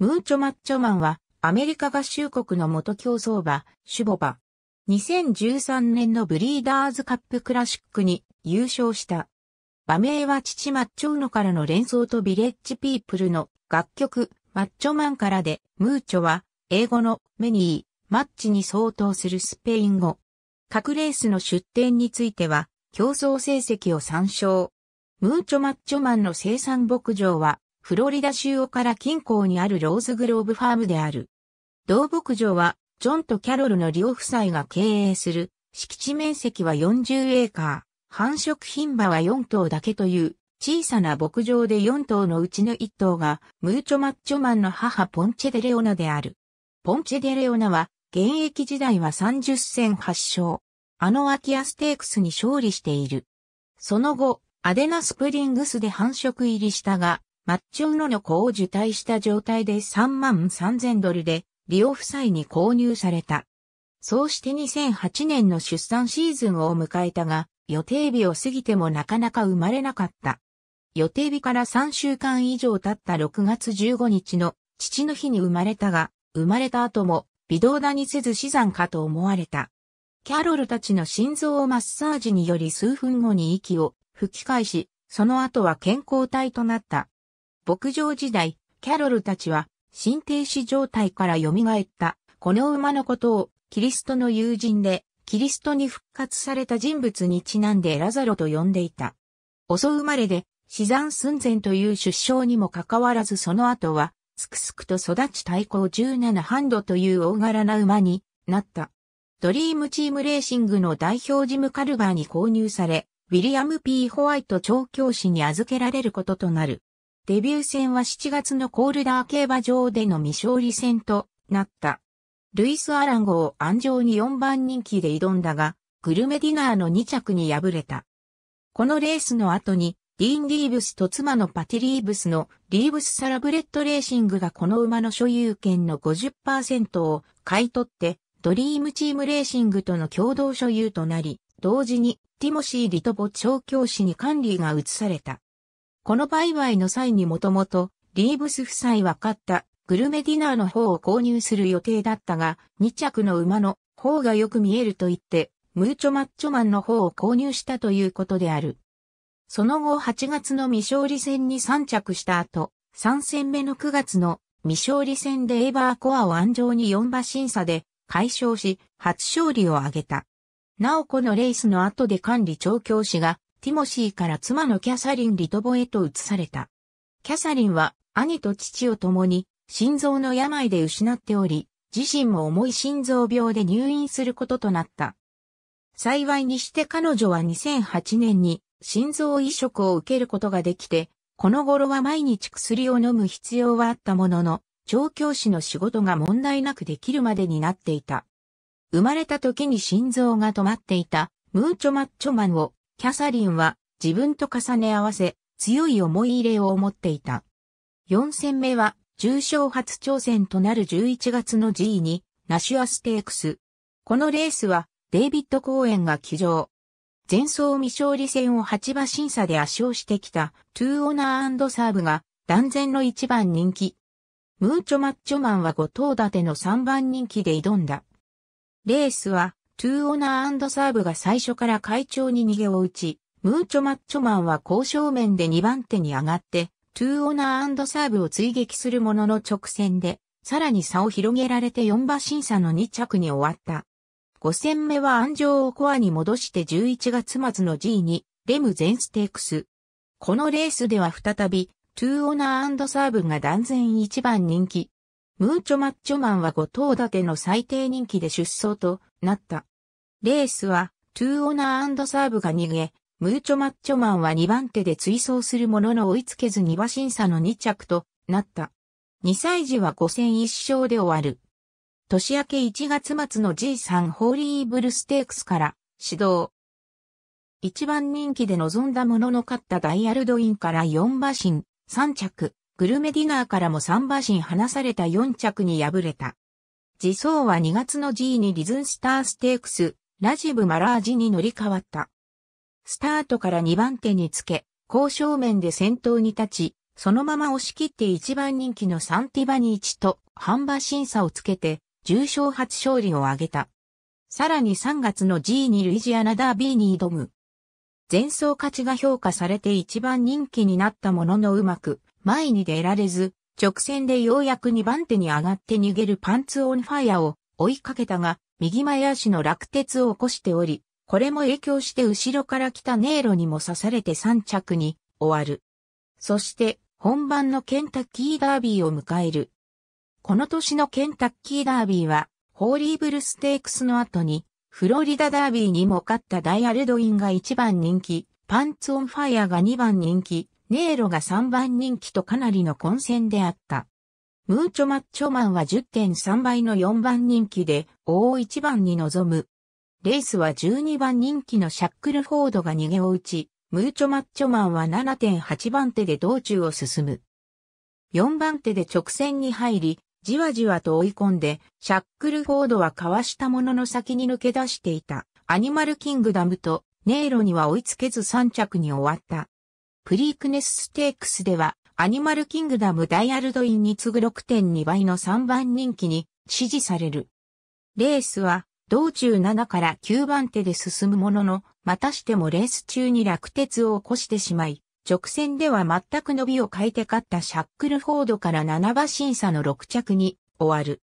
ムーチョマッチョマンは、アメリカ合衆国の元競走馬、シュボバ。2013年のブリーダーズカップクラシックに優勝した。馬名は父マッチョーノからの連想とビレッジピープルの楽曲、マッチョマンからで、ムーチョは、英語のメニー、マッチに相当するスペイン語。各レースの出展については、競争成績を参照。ムーチョマッチョマンの生産牧場は、フロリダ州オから近郊にあるローズグローブファームである。同牧場は、ジョンとキャロルの両夫妻が経営する、敷地面積は40エーカー、繁殖品場は4頭だけという小さな牧場で4頭のうちの1頭がムーチョマッチョマンの母ポンチェデレオナである。ポンチェデレオナは現役時代は30戦8勝。あのアキアステークスに勝利している。その後、アデナスプリングスで繁殖入りしたが、マッチョンロの子を受胎した状態で3万3000ドルで、リオ夫妻に購入された。そうして2008年の出産シーズンを迎えたが、予定日を過ぎてもなかなか生まれなかった。予定日から3週間以上経った6月15日の父の日に生まれたが、生まれた後も微動だにせず死産かと思われた。キャロルたちの心臓をマッサージにより数分後に息を吹き返し、その後は健康体となった。牧場時代、キャロルたちは、心停止状態から蘇った、この馬のことを、キリストの友人で、キリストに復活された人物にちなんでラザロと呼んでいた。遅生まれで、死産寸前という出生にもかかわらずその後は、すくすくと育ち対抗17ハンドという大柄な馬になった。ドリームチームレーシングの代表ジムカルバーに購入され、ウィリアム・ P・ ホワイト調教師に預けられることとなる。デビュー戦は7月のコールダー競馬場での未勝利戦となった。ルイス・アランゴを安城に4番人気で挑んだが、グルメディナーの2着に敗れた。このレースの後に、ディーン・リーブスと妻のパティ・リーブスのリーブス・サラブレッド・レーシングがこの馬の所有権の50%を買い取って、ドリームチームレーシングとの共同所有となり、同時にティモシー・リトボ調教師に管理が移された。この売買の際にもともと、リーブス夫妻は買ったグルメディナーの方を購入する予定だったが、2着の馬の方がよく見えると言って、ムーチョマッチョマンの方を購入したということである。その後8月の未勝利戦に3着した後、3戦目の9月の未勝利戦でエーバーコアを安城に4馬審査で解消し、初勝利を挙げた。なおこのレースの後で管理調教師がティモシーから妻のキャサリン・リトボへと移された。キャサリンは兄と父を共に心臓の病で失っており、自身も重い心臓病で入院することとなった。幸いにして彼女は2008年に心臓移植を受けることができて、この頃は毎日薬を飲む必要はあったものの、調教師の仕事が問題なくできるまでになっていた。生まれた時に心臓が止まっていたムーチョマッチョマンをキャサリンは自分と重ね合わせ、強い思い入れを持っていた。4戦目は、重賞初挑戦となる11月の G に、ナシュアステークス。このレースは、デイビッド・公演が騎乗。前走未勝利戦を8馬審査で圧勝してきた、トゥーオナーサーブが、断然の一番人気。ムーチョマッチョマンは5頭立ての3番人気で挑んだ。レースは、トゥーオナーサーブが最初から会長に逃げを打ち、ムーチョマッチョマンは交渉面で2番手に上がって、トゥーオナーサーブを追撃するものの直線で、さらに差を広げられて4馬審査の2着に終わった。5戦目は安城をコアに戻して11月末の G2、レム全ステークス。このレースでは再び、トゥーオナーサーブが断然1番人気。ムーチョマッチョマンは5頭立ての最低人気で出走となった。レースは、トゥーオナーサーブが逃げ、ムーチョマッチョマンは2番手で追走するものの追いつけず2馬審査の2着となった。2歳児は5戦1勝で終わる。年明け1月末の G3 ホーリーブルステークスから始動。一番人気で臨んだものの勝ったダイヤルドインから4馬身、3着、グルメディナーからも3馬身離された4着に敗れた。次走は2月の G にリズンスターステークス、ラジブ・マラージに乗り換わった。スタートから2番手につけ、交渉面で先頭に立ち、そのまま押し切って1番人気のサンティバニーチとンバ審査をつけて、重賞初勝利を挙げた。さらに3月の G2 ルイジアナダービーに挑む。前走勝ちが評価されて1番人気になったもののうまく、前に出られず、直線でようやく2番手に上がって逃げるパンツオンファイアを追いかけたが、右前足の落鉄を起こしており、これも影響して後ろから来たネイロにも刺されて3着に終わる。そして本番のケンタッキーダービーを迎える。この年のケンタッキーダービーはホーリーブルステークスの後にフロリダダービーにも勝ったダイアルドインが1番人気、パンツオンファイアが2番人気、ネーロが3番人気とかなりの混戦であった。ムーチョマッチョマンは10.3倍の4番人気で、大一番に臨む。レースは12番人気のシャックルフォードが逃げを打ち、ムーチョマッチョマンは7.8番手で道中を進む。4番手で直線に入り、じわじわと追い込んで、シャックルフォードはかわしたものの先に抜け出していた、アニマルキングダムと、ネイロには追いつけず3着に終わった。プリークネスステークスでは、アニマルキングダムダイアルドインに次ぐ6.2倍の3番人気に支持される。レースは、道中7から9番手で進むものの、またしてもレース中に落鉄を起こしてしまい、直線では全く伸びを変えて勝ったシャックルフォードから7馬審査の6着に終わる。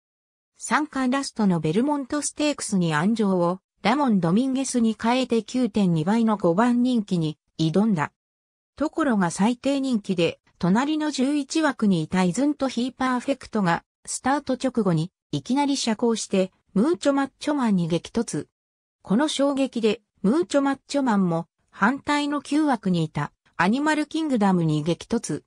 三冠ラストのベルモントステークスに安城をラモン・ドミンゲスに変えて9.2倍の5番人気に挑んだ。ところが最低人気で、隣の11枠にいたイズンとヒーパーフェクトが、スタート直後に、いきなり遮光して、ムーチョマッチョマンに激突。この衝撃で、ムーチョマッチョマンも、反対の9枠にいた、アニマルキングダムに激突。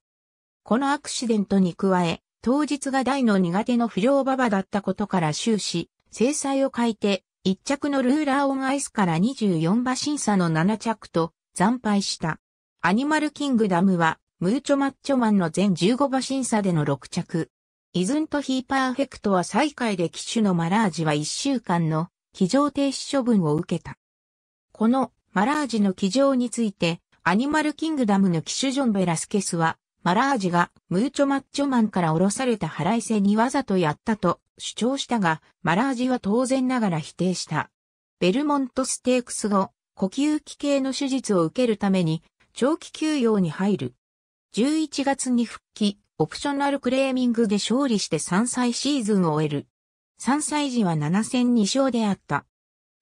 このアクシデントに加え、当日が大の苦手の不良馬場だったことから終始、制裁を変えて、1着のルーラーオンアイスから24馬審査の7着と、惨敗した。アニマルキングダムは、ムーチョマッチョマンの全15馬審査での6着。イズントヒーパーフェクトは最下位で機種のマラージは1週間の騎乗停止処分を受けた。このマラージの騎乗について、アニマルキングダムの騎手ジョン・ベラスケスは、マラージがムーチョマッチョマンから降ろされた腹いせにわざとやったと主張したが、マラージは当然ながら否定した。ベルモントステークス後、呼吸器系の手術を受けるために長期休養に入る。11月に復帰、オプショナルクレーミングで勝利して3歳シーズンを終える。3歳時は7戦2勝であった。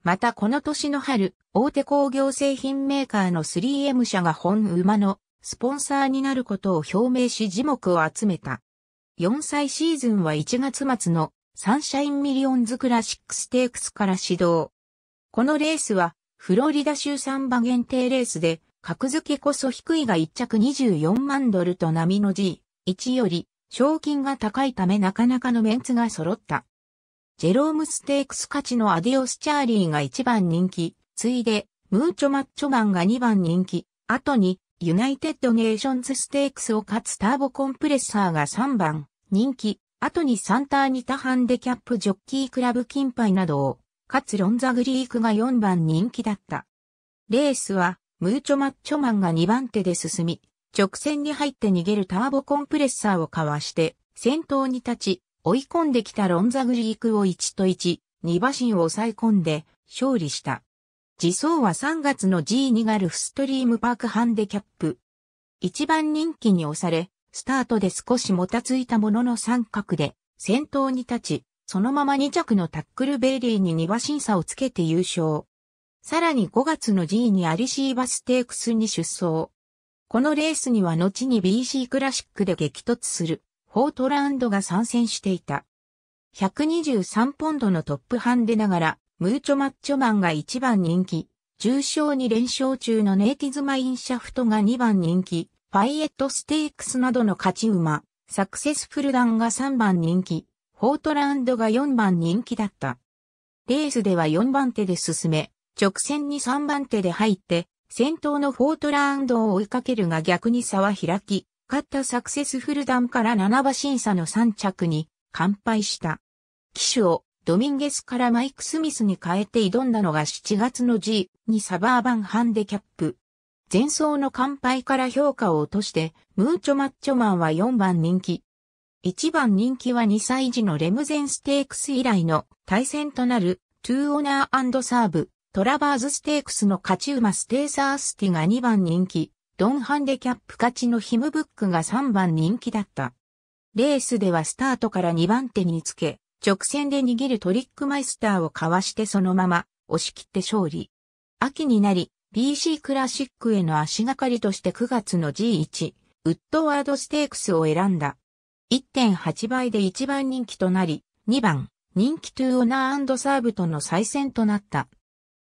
またこの年の春、大手工業製品メーカーの 3M 社が本馬のスポンサーになることを表明し字幕を集めた。4歳シーズンは1月末のサンシャインミリオンズクラシックステークスから始動。このレースはフロリダ州サンバ限定レースで格付けこそ低いが1着24万ドルと波の G。1より賞金が高いためなかなかのメンツが揃った。ジェロームステークス勝ちのアディオスチャーリーが1番人気、ついでムーチョマッチョマンが2番人気、後にユナイテッドネーションズステークスを勝つターボコンプレッサーが3番人気、後にサンターニタハンデキャップジョッキークラブ金牌などを、勝つロンザグリークが4番人気だった。レースは、ムーチョマッチョマンが2番手で進み、直線に入って逃げるターボコンプレッサーをかわして、先頭に立ち、追い込んできたロンザグリークを1と1、2馬身を抑え込んで、勝利した。次走は3月の G2 ガルフストリームパークハンデキャップ。一番人気に押され、スタートで少しもたついたものの三角で、先頭に立ち、そのまま2着のタックルベイリーに2馬身差をつけて優勝。さらに5月の G にアリシーバステークスに出走。このレースには後に BC クラシックで激突するフォートランドが参戦していた。123ポンドのトップハンデながら、ムーチョマッチョマンが1番人気、重賞2連勝中のネイティズマインシャフトが2番人気、ファイエットステークスなどの勝ち馬、サクセスフルダンが3番人気、フォートランドが4番人気だった。レースでは4番手で進め、直線に3番手で入って、先頭のフォートランドを追いかけるが逆に差は開き、勝ったサクセスフルダンから七馬審査の3着に完敗した。騎手をドミンゲスからマイク・スミスに変えて挑んだのが7月の G にサバーバンハンデキャップ。前走の完敗から評価を落として、ムーチョマッチョマンは4番人気。1番人気は2歳児のレムゼンステークス以来の対戦となる、トゥーオナーサーブ、トラバーズステークスの勝ち馬ステーサースティが2番人気、ドンハンデキャップ勝ちのヒムブックが3番人気だった。レースではスタートから2番手につけ、直線で逃げるトリックマイスターをかわしてそのまま押し切って勝利。秋になり、BC クラシックへの足がかりとして9月の G1、ウッドワードステークスを選んだ。1.8倍で1番人気となり、2番、人気トゥーオナーサーブとの再戦となった。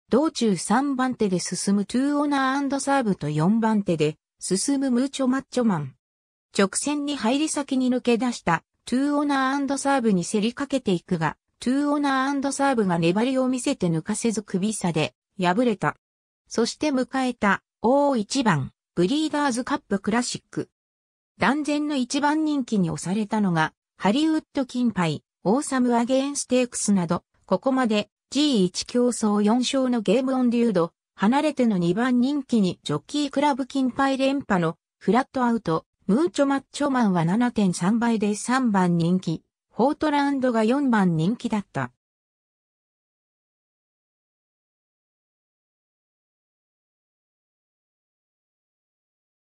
道中3番手で進むトゥーオナーサーブと4番手で進むムーチョマッチョマン。直線に入り先に抜け出したトゥーオナーサーブに競りかけていくが、トゥーオナーサーブが粘りを見せて抜かせず首差で敗れた。そして迎えた大一番ブリーダーズカップクラシック。断然の一番人気に押されたのがハリウッド金牌、オーサムアゲンステークスなど、ここまで G1 競争4勝のゲームオンデュード、離れての2番人気にジョッキークラブ金牌連覇のフラットアウト、ムーチョマッチョマンは7.3倍で3番人気、ホートラウンドが4番人気だった。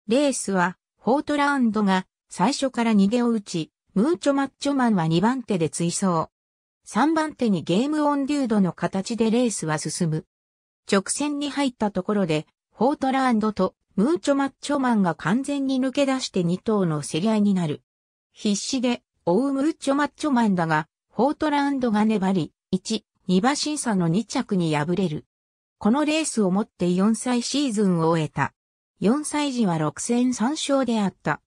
レースは、ホートラウンドが最初から逃げを打ち、ムーチョマッチョマンは2番手で追走。3番手にゲームオンデュードの形でレースは進む。直線に入ったところで、フォートランドとムーチョマッチョマンが完全に抜け出して2頭の競り合いになる。必死で追うムーチョマッチョマンだが、フォートランドが粘り、1、2馬審査の2着に敗れる。このレースをもって4歳シーズンを終えた。4歳時は6戦3勝であった。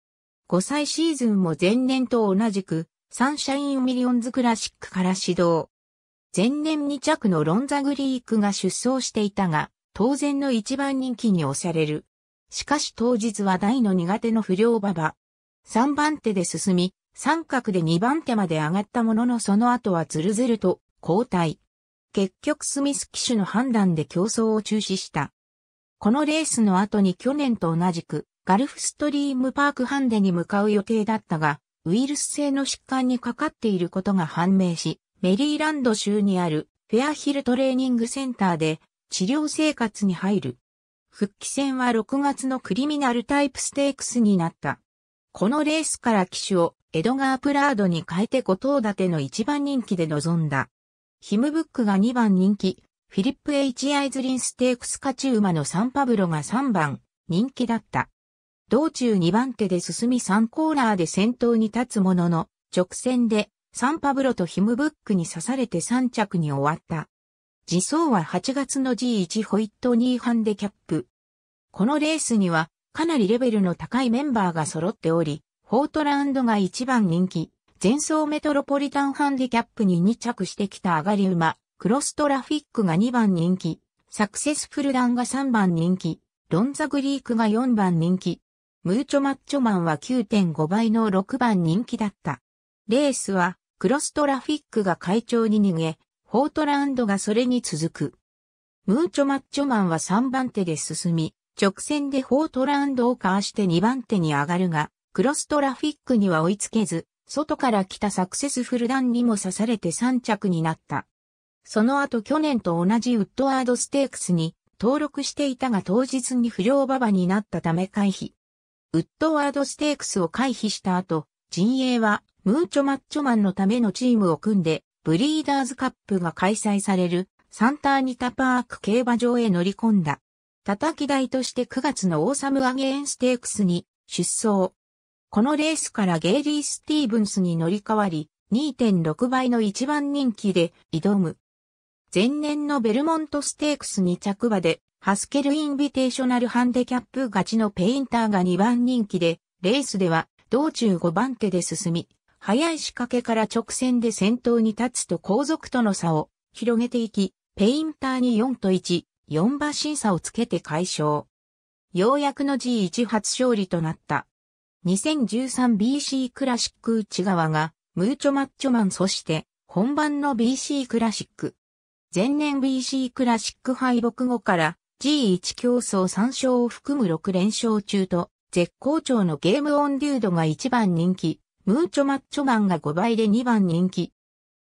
5歳シーズンも前年と同じくサンシャインミリオンズクラシックから始動。前年2着のロンザグリークが出走していたが、当然の一番人気に押される。しかし当日は大の苦手の不良馬場。3番手で進み、三角で2番手まで上がったもののその後はズルズルと交代。結局スミス騎手の判断で競争を中止した。このレースの後に去年と同じくガルフストリームパークハンデに向かう予定だったが、ウイルス性の疾患にかかっていることが判明し、メリーランド州にあるフェアヒルトレーニングセンターで治療生活に入る。復帰戦は6月のクリミナルタイプステークスになった。このレースから騎手をエドガー・プラードに変えて5頭立ての一番人気で臨んだ。ヒムブックが2番人気、フィリップ・エイチ・アイズリンステークス勝ち馬のサンパブロが3番人気だった。道中2番手で進み3コーナーで先頭に立つものの、直線でサンパブロとヒムブックに刺されて3着に終わった。自走は8月の G1 ホイットニーハンデキャップ。このレースにはかなりレベルの高いメンバーが揃っており、フォートランドが一番人気、前走メトロポリタンハンデキャップに2着してきた上がり馬、クロストラフィックが2番人気、サクセスフルダンが3番人気、ロンザグリークが4番人気、ムーチョマッチョマンは9.5倍の6番人気だった。レースは、クロストラフィックが会長に逃げ、ホートランドがそれに続く。ムーチョマッチョマンは3番手で進み、直線でホートランドをかわして2番手に上がるが、クロストラフィックには追いつけず、外から来たサクセスフルダンにも刺されて3着になった。その後去年と同じウッドワードステークスに登録していたが当日に不良馬場になったため回避。ウッドワードステークスを回避した後、陣営はムーチョマッチョマンのためのチームを組んで、ブリーダーズカップが開催されるサンターニタパーク競馬場へ乗り込んだ。叩き台として9月のオーサムアゲーンステークスに出走。このレースからゲイリー・スティーブンスに乗り換わり、2.6倍の一番人気で挑む。前年のベルモントステークス2着馬で、ハスケルインビテーショナルハンデキャップ勝ちのペインターが2番人気で、レースでは道中5番手で進み、早い仕掛けから直線で先頭に立つと後続との差を広げていき、ペインターに4と1、4馬審査をつけて解消。ようやくの G1 初勝利となった。2013BC クラシック内側が、ムーチョマッチョマンそして、本番の BC クラシック、前年 BC クラシック敗北後から G1 競争3勝を含む6連勝中と絶好調のゲームオンデュードが1番人気、ムーチョマッチョマンが5倍で2番人気。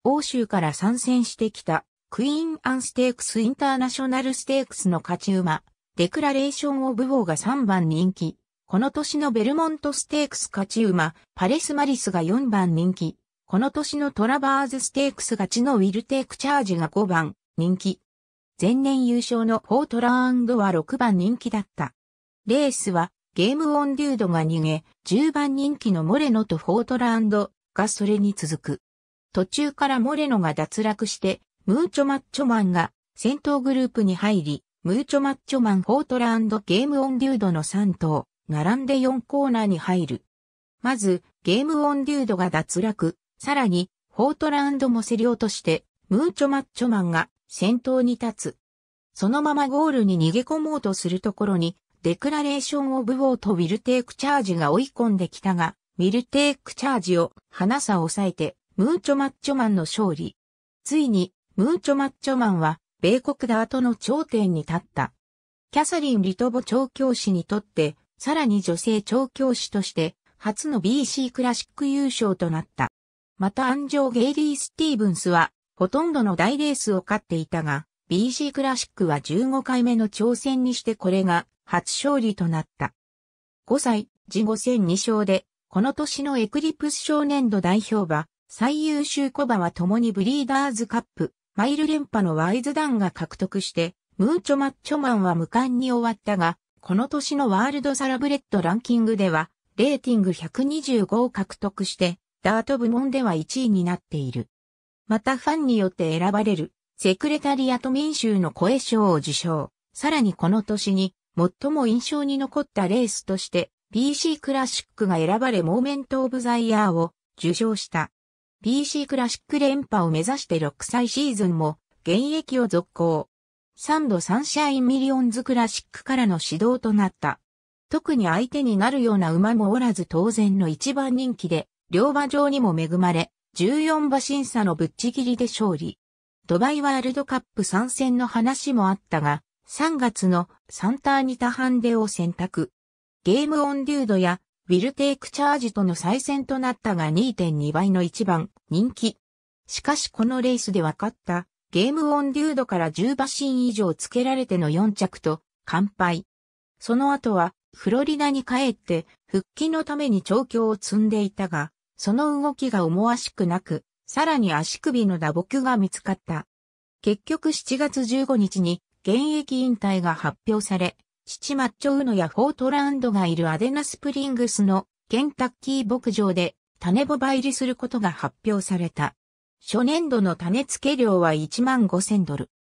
欧州から参戦してきたクイーンアンステークスインターナショナルステークスの勝ち馬、デクラレーションオブウォーが3番人気。この年のベルモントステークス勝ち馬、パレスマリスが4番人気。この年のトラバーズステークス勝ちのウィルテイクチャージが5番人気。前年優勝のフォートランドは6番人気だった。レースはゲームオンデュードが逃げ、10番人気のモレノとフォートランドがそれに続く。途中からモレノが脱落して、ムーチョマッチョマンが先頭グループに入り、ムーチョマッチョマンフォートランドゲームオンデュードの3頭、並んで4コーナーに入る。まず、ゲームオンデュードが脱落、さらに、フォートランドも競り落として、ムーチョマッチョマンが先頭に立つ。そのままゴールに逃げ込もうとするところに、デクラレーションオブウォーとウィルテイクチャージが追い込んできたが、ウィルテイクチャージを花さ抑えて、ムーチョマッチョマンの勝利。ついに、ムーチョマッチョマンは、米国ダートの頂点に立った。キャサリン・リトボ調教師にとって、さらに女性調教師として、初の BC クラシック優勝となった。またアンジョゲイリー・スティーブンスは、ほとんどの大レースを勝っていたが、BC クラシックは15回目の挑戦にしてこれが初勝利となった。5歳、時後戦2勝で、この年のエクリプス少年度代表馬、最優秀小馬は共にブリーダーズカップ、マイル連覇のワイズダンが獲得して、ムーチョマッチョマンは無冠に終わったが、この年のワールドサラブレッドランキングでは、レーティング125を獲得して、ダート部門では1位になっている。またファンによって選ばれる、セクレタリアと民衆の声賞を受賞。さらにこの年に、最も印象に残ったレースとして、p c クラシックが選ばれモーメント・オブ・ザ・イヤーを受賞した。p c クラシック連覇を目指して6歳シーズンも現役を続行。3度サンシャインミリオンズクラシックからの指導となった。特に相手になるような馬もおらず当然の一番人気で、両馬場にも恵まれ、14馬審査のぶっちぎりで勝利。ドバイワールドカップ参戦の話もあったが、3月のサンターニタハンデを選択。ゲームオンデュードやウィルテイクチャージとの再戦となったが2.2倍の1番人気。しかしこのレースで分かったゲームオンデュードから10馬審以上つけられての4着と完敗。その後はフロリダに帰って復帰のために調教を積んでいたが、その動きが思わしくなく、さらに足首の打撲が見つかった。結局7月15日に現役引退が発表され、父マッチョウノやフォートランドがいるアデナスプリングスのケンタッキー牧場で種ボバ入りすることが発表された。初年度の種付け料は1万5000ドル。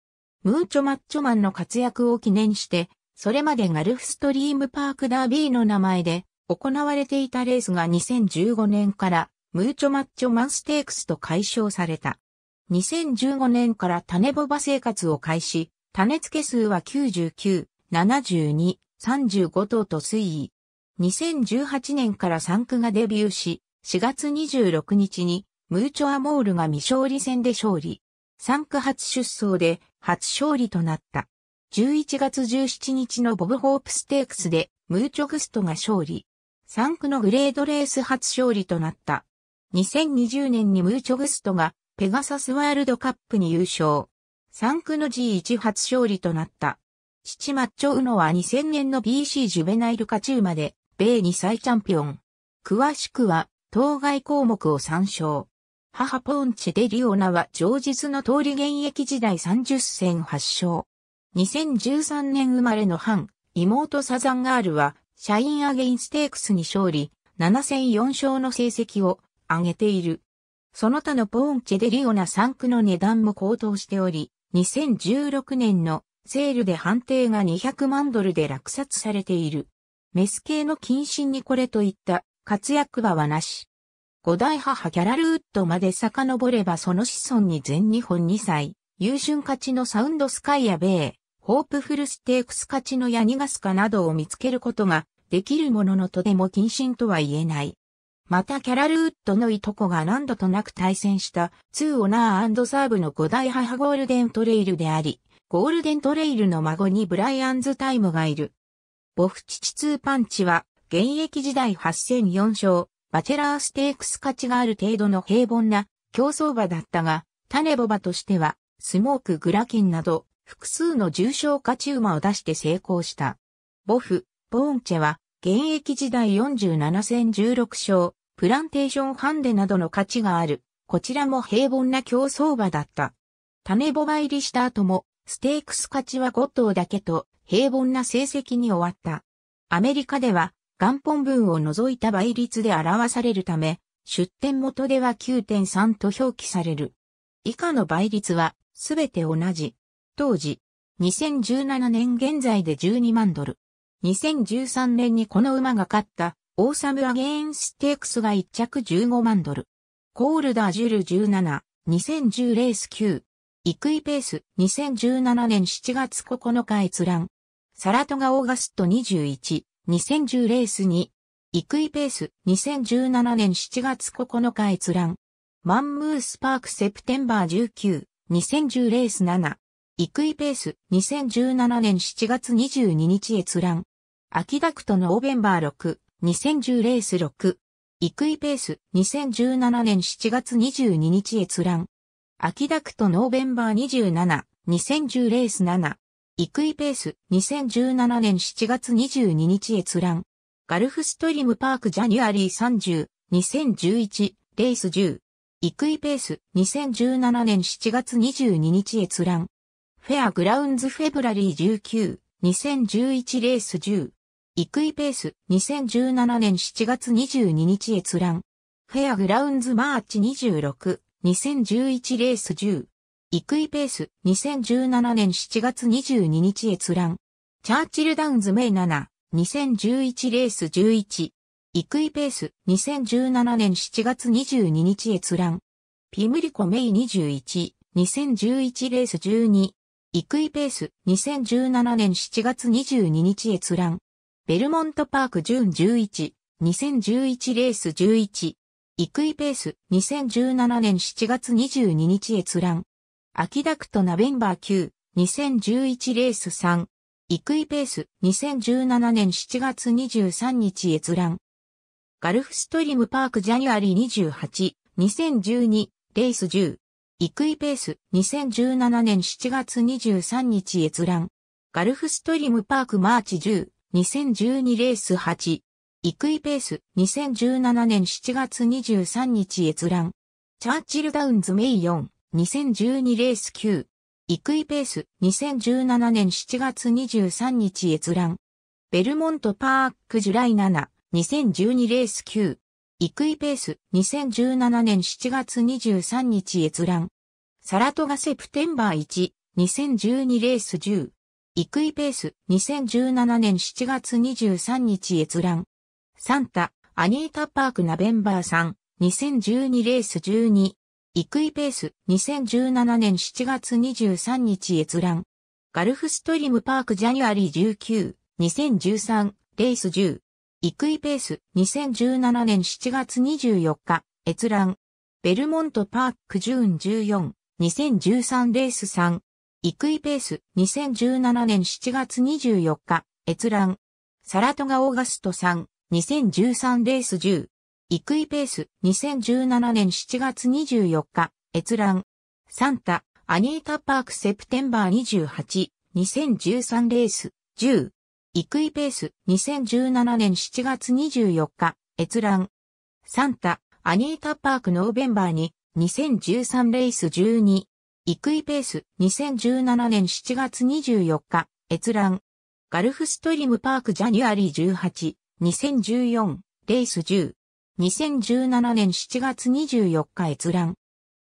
ムーチョマッチョマンの活躍を記念して、それまでガルフストリームパークダービーの名前で行われていたレースが2015年からムーチョマッチョマンステークスと解消された。2015年から種ボバ生活を開始、種付け数は99、72、35頭と推移。2018年から3区がデビューし、4月26日にムーチョアモールが未勝利戦で勝利。3区初出走で初勝利となった。11月17日のボブホープステークスでムーチョグストが勝利。三区のグレードレース初勝利となった。2020年にムーチョグストがペガサスワールドカップに優勝。三区の G1 初勝利となった。父マッチョウノは2000年の BC ジュベナイルカチューマで、米2歳チャンピオン。詳しくは、当該項目を参照。母ポンチェデリオナは上日の通り現役時代30戦8勝。2013年生まれのン、妹サザンガールはシャインアゲインステークスに勝利、7戦4勝の成績を上げている。その他のポーンチェデリオナ3区の値段も高騰しており、2016年のセールで判定が200万ドルで落札されている。メス系の謹慎にこれといった活躍場はなし。五代母キャラルウッドまで遡ればその子孫に全日本2歳、優春勝ちのサウンドスカイやー、ホープフルステークス勝ちのヤニガスカなどを見つけることができるもののとても謹慎とは言えない。またキャラルウッドのいとこが何度となく対戦した2オナーサーブの5大母ゴールデントレイルであり、ゴールデントレイルの孫にブライアンズタイムがいる。ボフチチ2パンチは現役時代8戦4勝、バチェラーステークス勝ちがある程度の平凡な競争馬だったが、種ボバとしてはスモークグラキンなど複数の重症勝ち馬を出して成功した。ボフ、ボーンチェは、現役時代47戦16勝、プランテーションハンデなどの価値がある、こちらも平凡な競争馬だった。種ボバ入りした後も、ステークス勝ちは5頭だけと、平凡な成績に終わった。アメリカでは、元本分を除いた倍率で表されるため、出典元では9.3と表記される。以下の倍率は、すべて同じ。当時、2017年現在で12万ドル。2013年にこの馬が勝った、オーサムアゲインステークスが1着15万ドル。コールダージュル17、2010レース9。イクイペース、2017年7月9日閲覧。サラトガオーガスト21、2010レース2。イクイペース、2017年7月9日閲覧。マンムースパークセプテンバー19、2010レース7。イクイペース2017年7月22日閲覧。秋ダクトノーベンバー6、2010レース6。イクイペース2017年7月22日閲覧。秋ダクトノーベンバー27、2010レース7。イクイペース2017年7月22日閲覧。ガルフストリムパークジャニュアリー30、2011レース10。イクイペース2017年7月22日閲覧。フェアグラウンズフェブラリー19、2011レース10。イクイペース、2017年7月22日閲覧。フェアグラウンズマーチ26、2011レース10。イクイペース、2017年7月22日閲覧。チャーチルダウンズメイ7、2011レース11。イクイペース、2017年7月22日閲覧。ピムリコメイ21、2011レース12。イクイペース、2017年7月22日閲覧。ベルモントパーク準11、2011レース11。イクイペース、2017年7月22日閲覧。アキダクトナベンバー9、2011レース3。イクイペース、2017年7月23日閲覧。ガルフストリームパークジャニュアリー28、2012レース10。イクイペース、2017年7月23日閲覧。ガルフストリームパークマーチ10、2012レース8。イクイペース、2017年7月23日閲覧。チャーチルダウンズメイ4、2012レース9。イクイペース、2017年7月23日閲覧。ベルモントパークジュライ7、2012レース9。イクイペース、2017年7月23日閲覧。サラトガセプテンバー1、2012レース10。イクイペース、2017年7月23日閲覧。サンタ、アニータパークナベンバー3、2012レース12。イクイペース、2017年7月23日閲覧。ガルフストリムパークジャニュアリー19、2013レース10。イクイペース、2017年7月24日、閲覧。ベルモントパークジューン14、2013レース3、イクイペース、2017年7月24日、閲覧、サラトガオーガスト3、2013レース10、イクイペース、2017年7月24日、閲覧、サンタ、アニータパークセプテンバー28、2013レース10、イクイペース、2017年7月24日、閲覧、サンタ、アニータパークノーベンバーに、2013レース12、イクイペース、2017年7月24日、閲覧。ガルフストリームパークジャニュアリー18、2014、レース10、2017年7月24日閲覧。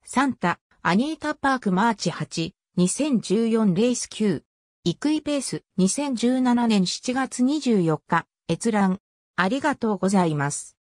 サンタ、アニータパークマーチ8、2014レース9、イクイペース、2017年7月24日、閲覧。ありがとうございます。